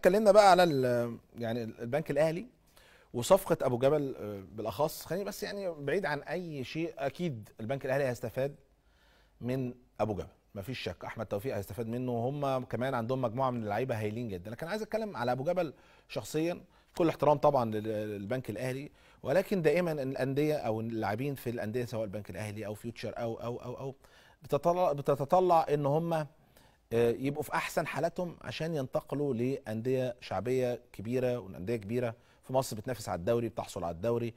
اتكلمنا بقى على يعني البنك الاهلي وصفقه ابو جبل آه، بالاخص خليني بس يعني بعيد عن اي شيء اكيد البنك الاهلي هيستفاد من ابو جبل مفيش شك احمد توفيق هيستفاد منه وهم كمان عندهم مجموعه من اللعيبه هايلين جدا لكن عايز اتكلم على ابو جبل شخصيا كل احترام طبعا للبنك الاهلي ولكن دائما الانديه او اللاعبين في الانديه سواء البنك الاهلي او فيوتشر او او او او بتتطلع, بتتطلع ان هم آه، يبقوا في احسن حالاتهم عشان ينتقلوا لانديه شعبيه كبيره وانديه كبيره في مصر بتنافس على الدوري بتحصل على الدوري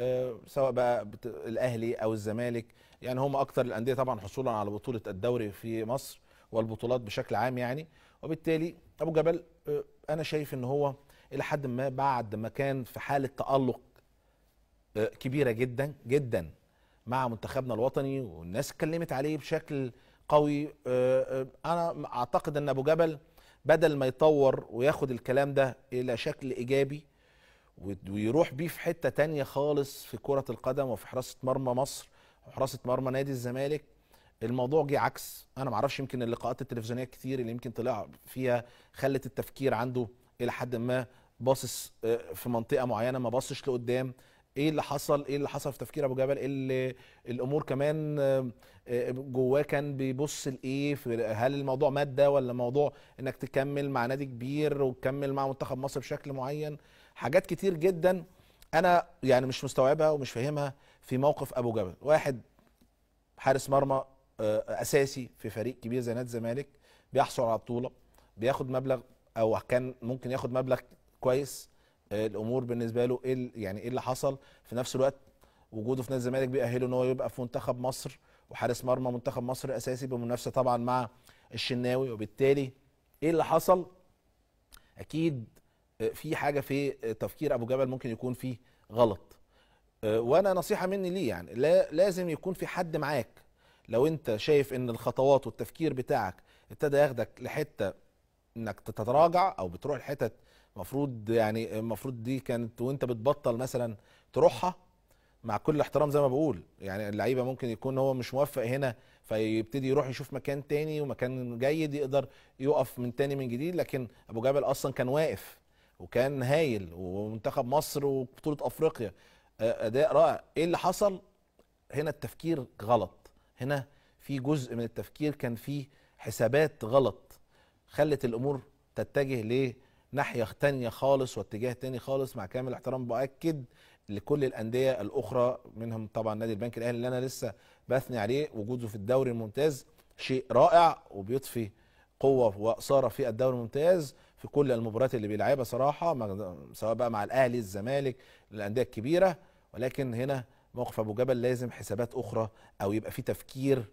آه، سواء بقى الاهلي او الزمالك يعني هم اكثر الانديه طبعا حصولا على بطوله الدوري في مصر والبطولات بشكل عام يعني وبالتالي ابو جبل آه، انا شايف ان هو الى حد ما بعد ما كان في حاله تالق كبيره جدا جدا مع منتخبنا الوطني والناس اتكلمت عليه بشكل قوي آه، آه، انا اعتقد ان ابو جبل بدل ما يطور وياخد الكلام ده الى شكل ايجابي ويروح بيه في حته تانية خالص في كره القدم وفي حراسه مرمى مصر وحراسه مرمى نادي الزمالك الموضوع جه عكس انا ما اعرفش يمكن اللقاءات التلفزيونيه كتير اللي يمكن طلع فيها خلت التفكير عنده الى حد ما باصص آه، في منطقه معينه ما باصش لقدام ايه اللي حصل ايه اللي حصل في تفكير ابو جبل ايه اللي الامور كمان آه، آه، جواه كان بيبص لايه هل الموضوع ماده ولا موضوع انك تكمل مع نادي كبير وتكمل مع منتخب مصر بشكل معين حاجات كتير جدا انا يعني مش مستوعبها ومش فاهمها في موقف ابو جبل واحد حارس مرمى آه، اساسي في فريق كبير زي نادي الزمالك بيحصل على بطوله بياخد مبلغ او كان ممكن ياخد مبلغ كويس الامور بالنسبه له ايه يعني ايه اللي حصل في نفس الوقت وجوده في نادي الزمالك بيأهله ان هو يبقى في منتخب مصر وحارس مرمى منتخب مصر اساسي بمنافسه طبعا مع الشناوي وبالتالي ايه اللي حصل اكيد آه، في حاجه في آه، تفكير ابو جبل ممكن يكون فيه غلط آه، وانا نصيحه مني ليه يعني لا لازم يكون في حد معاك لو انت شايف ان الخطوات والتفكير بتاعك ابتدى ياخدك لحته انك تتراجع او بتروح لحتت المفروض يعني المفروض دي كانت وانت بتبطل مثلا تروحها مع كل احترام زي ما بقول يعني اللعيبه ممكن يكون هو مش موفق هنا فيبتدي يروح يشوف مكان تاني ومكان جيد يقدر يقف من تاني من جديد لكن ابو جبل اصلا كان واقف وكان هايل ومنتخب مصر وبطوله افريقيا اداء رائع ايه اللي حصل هنا التفكير غلط هنا في جزء من التفكير كان فيه حسابات غلط خلت الامور تتجه ليه ناحيه تانية خالص واتجاه تاني خالص مع كامل احترام باكد لكل الانديه الاخرى منهم طبعا نادي البنك الاهلي اللي انا لسه بثني عليه وجوده في الدوري الممتاز شيء رائع وبيضفي قوه واثاره في الدوري الممتاز في كل المباريات اللي بيلعبها صراحه سواء بقى مع الاهلي الزمالك الانديه الكبيره ولكن هنا موقف ابو جبل لازم حسابات اخرى او يبقى في تفكير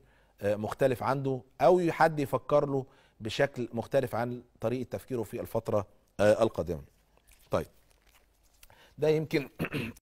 آه، مختلف عنده او حد يفكر له بشكل مختلف عن طريقه تفكيره في الفتره آه، القادمه طيب ده يمكن